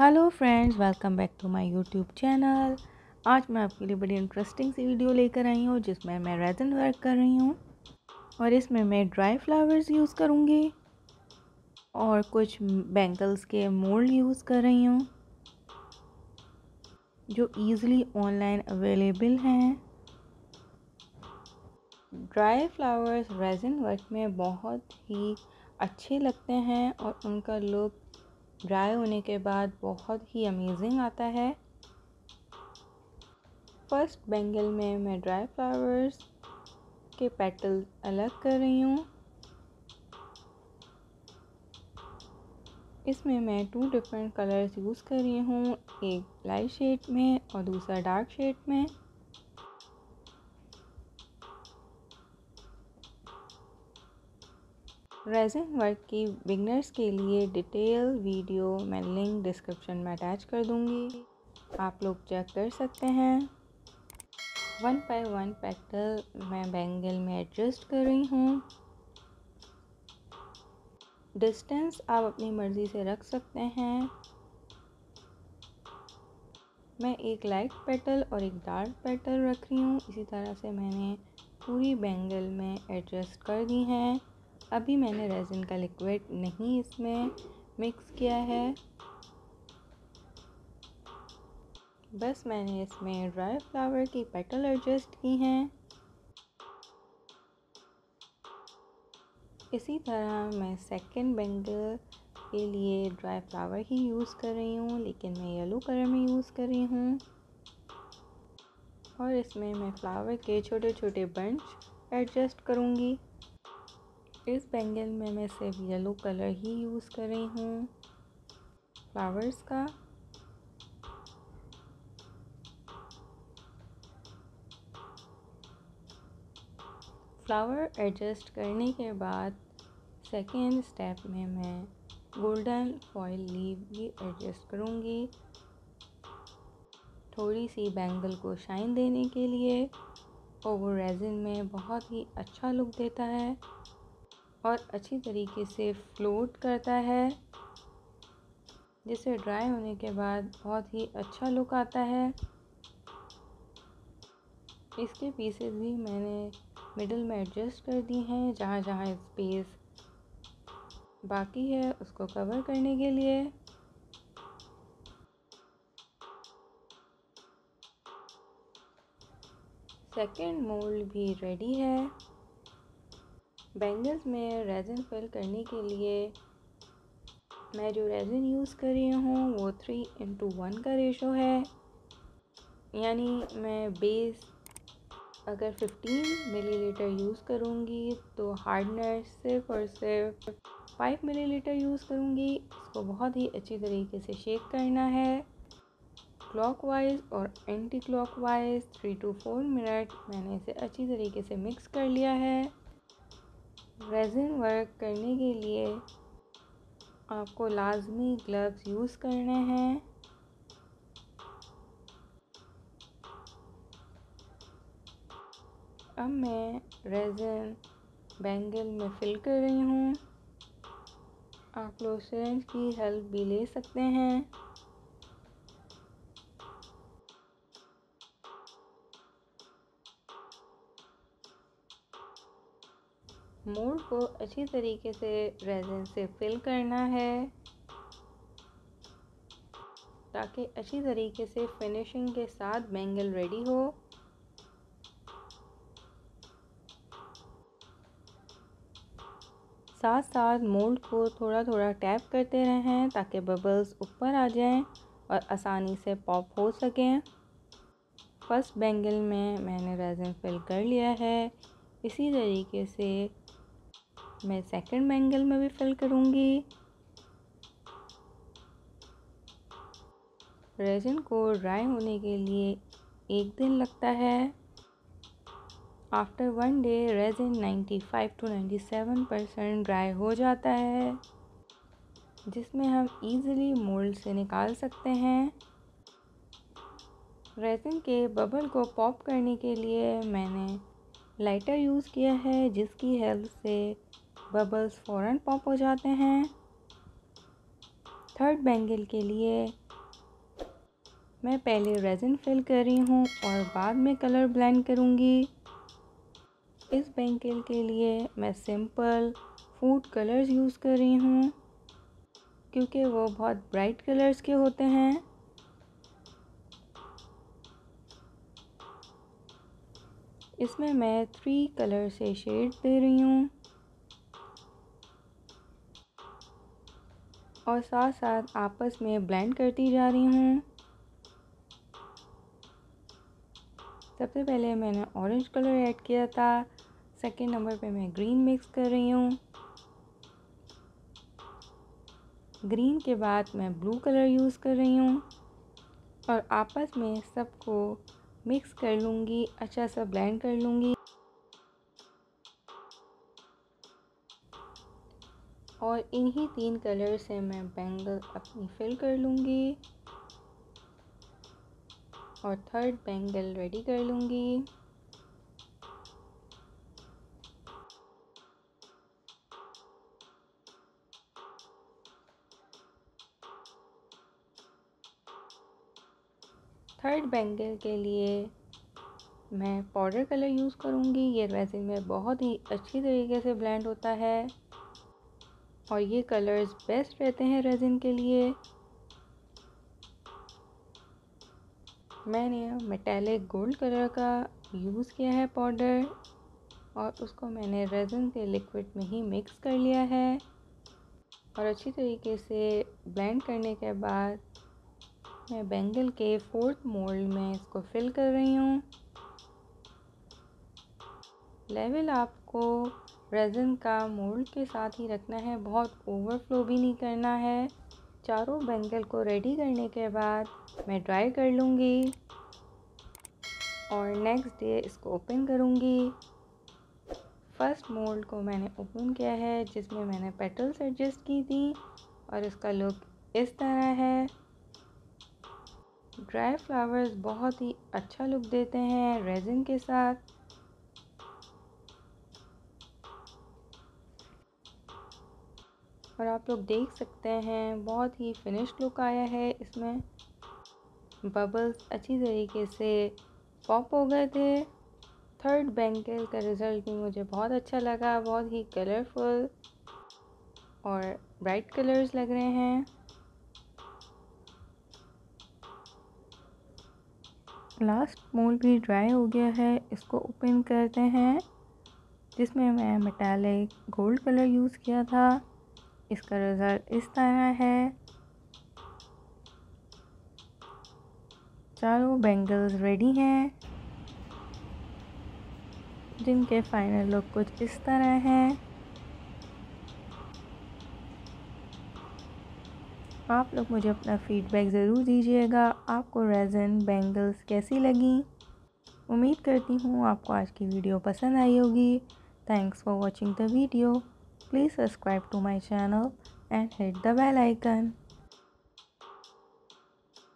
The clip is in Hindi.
Hello friends welcome back to my YouTube channel आज मैं आपके लिए बड़ी इंटरेस्टिंग सी वीडियो लेकर आई हूँ जिसमें मैं रेजन वर्क कर रही हूँ और इसमें मैं ड्राई फ्लावर्स यूज़ करूँगी और कुछ बैंगल्स के मोल्ड यूज़ कर रही हूँ जो ईज़िली ऑनलाइन अवेलेबल हैं ड्राई फ्लावर्स रेजन वर्क में बहुत ही अच्छे लगते हैं और उनका लुक ड्राई होने के बाद बहुत ही अमेजिंग आता है फर्स्ट बेंगल में मैं ड्राई फ्लावर्स के पेटल अलग कर रही हूँ इसमें मैं टू डिफरेंट कलर्स यूज़ कर रही हूँ एक लाइट शेड में और दूसरा डार्क शेड में रेजिन वर्क की बिगनर्स के लिए डिटेल वीडियो मैं लिंक डिस्क्रिप्शन में अटैच कर दूंगी आप लोग चेक कर सकते हैं वन बाय वन पेटल मैं बैंगल में एडजस्ट कर रही हूँ डिस्टेंस आप अपनी मर्ज़ी से रख सकते हैं मैं एक लाइट पेटल और एक डार्क पेटल रख रही हूँ इसी तरह से मैंने पूरी बैंगल में एडजस्ट कर दी हैं अभी मैंने रेजिन का लिक्विड नहीं इसमें मिक्स किया है बस मैंने इसमें ड्राई फ्लावर की पेटल एडजस्ट की हैं इसी तरह मैं सेकंड बेंगल के लिए ड्राई फ्लावर ही यूज़ कर रही हूँ लेकिन मैं येलो कलर में यूज़ कर रही हूँ और इसमें मैं फ्लावर के छोटे छोटे बंच एडजस्ट करूँगी इस बैंगल में मैं सिर्फ येलो कलर ही यूज़ कर रही हूँ फ्लावर्स का फ्लावर एडजस्ट करने के बाद सेकेंड स्टेप में मैं गोल्डन फॉयल लीव भी एडजस्ट करूँगी थोड़ी सी बैंगल को शाइन देने के लिए और वो रेजिन में बहुत ही अच्छा लुक देता है और अच्छी तरीके से फ्लोट करता है जिसे ड्राई होने के बाद बहुत ही अच्छा लुक आता है इसके पीसेस भी मैंने मिडल में एडजस्ट कर दी हैं जहाँ जहाँ स्पेस बाकी है उसको कवर करने के लिए सेकेंड मोल्ड भी रेडी है बैंगल्स में रेज़िन फिल करने के लिए मैं जो रेज़िन यूज़ कर रही हूँ वो थ्री इंटू वन का रेशो है यानी मैं बेस अगर फिफ्टीन मिलीलीटर यूज़ करूँगी तो हार्डनर सिर्फ और सिर्फ फाइव मिलीलीटर यूज़ करूँगी इसको बहुत ही अच्छी तरीके से शेक करना है क्लॉकवाइज और anti clockwise three two four minute मैंने इसे अच्छी तरीके से मिक्स कर लिया है रेज़िन वर्क करने के लिए आपको लाजमी ग्लव्स यूज़ करने हैं अब मैं रेज़िन बैंगल में फिल कर रही हूँ आप लोग की हेल्प भी ले सकते हैं मोल्ड को अच्छी तरीके से रेजिन से फिल करना है ताकि अच्छी तरीके से फिनिशिंग के साथ बैंगल रेडी हो साथ साथ मोल्ड को थोड़ा थोड़ा टैप करते रहें ताकि बबल्स ऊपर आ जाएं और आसानी से पॉप हो सकें फर्स्ट बैंगल में मैंने रेजिन फिल कर लिया है इसी तरीके से मैं सेकंड मैंगल में भी फिल करूँगी रेजिन को ड्राई होने के लिए एक दिन लगता है after one day resin 95 to 97 percent dry हो जाता है जिसमें हम इजीली मोल्ड से निकाल सकते हैं रेजिन के बबल को पॉप करने के लिए मैंने लाइटर यूज़ किया है जिसकी हेल्प से बबल्स फ़ौरन पॉप हो जाते हैं थर्ड बैंगल के लिए मैं पहले रेजिन फिल कर रही हूँ और बाद में कलर ब्लेंड करूँगी इस बैंगल के लिए मैं सिंपल फूड कलर्स यूज़ कर रही हूँ क्योंकि वो बहुत ब्राइट कलर्स के होते हैं इसमें मैं थ्री कलर से शेड दे रही हूँ और साथ साथ आपस में ब्लेंड करती जा रही हूँ सबसे पहले मैंने ऑरेंज कलर ऐड किया था सेकेंड नंबर पे मैं ग्रीन मिक्स कर रही हूँ ग्रीन के बाद मैं ब्लू कलर यूज़ कर रही हूँ और आपस में सबको मिक्स कर लूँगी अच्छा सा ब्लेंड कर लूँगी और इन्हीं तीन कलर से मैं बैंगल अपनी फिल कर लूँगी और थर्ड बैंगल रेडी कर लूँगी थर्ड बैंगल के लिए मैं पाउडर कलर यूज़ करूँगी ये रेजिन में बहुत ही अच्छी तरीके से ब्लेंड होता है और ये कलर्स बेस्ट रहते हैं रेजिन के लिए मैंने मेटेलिक गोल्ड कलर का यूज़ किया है पाउडर और उसको मैंने रेजिन के लिक्विड में ही मिक्स कर लिया है और अच्छी तरीके से ब्लेंड करने के बाद मैं बेंगल के फोर्थ मोल्ड में इसको फिल कर रही हूँ लेवल आपको रेज़िन का मोल्ड के साथ ही रखना है बहुत ओवरफ्लो भी नहीं करना है चारों बैंगल को रेडी करने के बाद मैं ड्राई कर लूँगी और नेक्स्ट डे इसको ओपन करूँगी फर्स्ट मोल्ड को मैंने ओपन किया है जिसमें मैंने पेटल्स एडजस्ट की थी और इसका लुक इस तरह है ड्राई फ्लावर्स बहुत ही अच्छा लुक देते हैं रेजिन के साथ और आप लोग देख सकते हैं बहुत ही फिनिश लुक आया है इसमें बबल्स अच्छी तरीके से पॉप हो गए थे थर्ड बैंकल का रिज़ल्ट भी मुझे बहुत अच्छा लगा बहुत ही कलरफुल और ब्राइट कलर्स लग रहे हैं लास्ट मोल भी ड्राई हो गया है इसको ओपन करते हैं जिसमें मैं मेटालिक गोल्ड कलर यूज़ किया था इसका रिज़ल्ट इस तरह है चारों बैंगल्स रेडी हैं जिनके फाइनल लुक कुछ इस तरह हैं आप लोग मुझे अपना फ़ीडबैक ज़रूर दीजिएगा आपको रेजन बैंगल्स कैसी लगी उम्मीद करती हूँ आपको आज की वीडियो पसंद आई होगी thanks for watching the video Please subscribe to my channel and hit the bell icon.